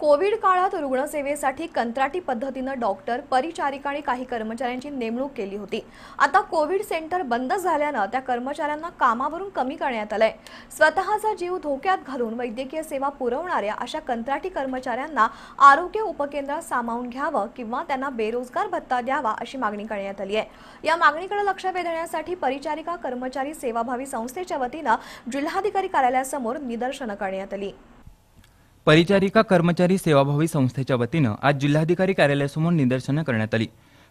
Covid काळात रुग्णसेवेसाठी कंत्राटी पद्धतीनं डॉक्टर परिचारिका आणि काही कर्मचाऱ्यांची नेमणूक केली होती आता कोविड सेंटर बंद झाल्यानं त्या कर्मचाऱ्यांना कामावरून कमी करण्यात आलंय स्वतःचा जीव धोक्यात घालून वैद्यकीय सेवा पुरवणाऱ्या अशा कंत्राटी कर्मचाऱ्यांना आरोग्य उपकेंद्रात सामावून घ्यावं किंवा त्यांना बेरोजगार भत्ता द्यावा अशी मागणी करण्यात आली आहे या मागणीकडे लक्ष वेधण्यासाठी परिचारिका कर्मचारी सेवाभावी संस्थेच्या वतीनं जिल्हाधिकारी कार्यालयासमोर निदर्शनं करण्यात आली परिचारिका कर्मचारी सेवाभावी संस्थेच्या वतीनं आज जिल्हाधिकारी कार्यालयासमोर निदर्शनं करण्यात आली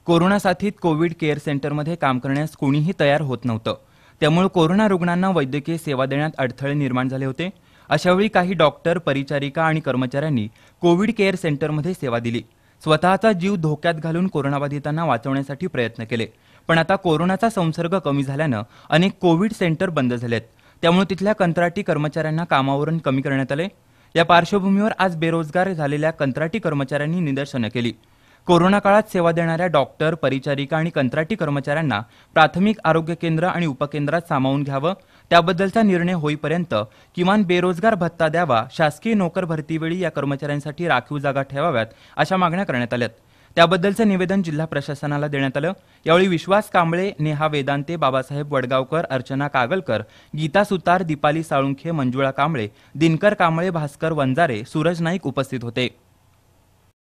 कोरोना साथीत कोविड केअर सेंटरमध्ये काम करण्यास कोणीही तयार होत नव्हतं त्यामुळे कोरोना रुग्णांना वैद्यकीय सेवा देण्यात अडथळे निर्माण झाले होते अशावेळी काही डॉक्टर परिचारिका आणि कर्मचाऱ्यांनी कोविड केअर सेंटरमध्ये सेवा दिली स्वतःचा जीव धोक्यात घालून कोरोनाबाधितांना वाचवण्यासाठी प्रयत्न केले पण आता कोरोनाचा संसर्ग कमी झाल्यानं अनेक कोविड सेंटर बंद झालेत त्यामुळे तिथल्या कंत्राटी कर्मचाऱ्यांना कामावरून कमी करण्यात आले या पार्श्वभूमीवर आज बेरोजगार झालेल्या कंत्राटी कर्मचाऱ्यांनी निदर्शनं केली कोरोना काळात सेवा देणाऱ्या डॉक्टर परिचारिका आणि कंत्राटी कर्मचाऱ्यांना प्राथमिक आरोग्य केंद्र आणि उपकेंद्रात सामावून घ्यावं त्याबद्दलचा निर्णय होईपर्यंत किमान बेरोजगार भत्ता द्यावा शासकीय नोकर भरतीवेळी या कर्मचाऱ्यांसाठी राखीव जागा ठेवाव्यात अशा मागण्या करण्यात आल्यात त्याबद्दलचं निवेदन जिल्हा प्रशासनाला देण्यात आलं यावेळी विश्वास कांबळे नेहा वेदांते बाबासाहेब वडगावकर अर्चना कागलकर गीता सुतार दीपाली साळुंखे मंजुळा कांबळे दिनकर कांबळे भास्कर वंजारे सूरज नाईक उपस्थित होते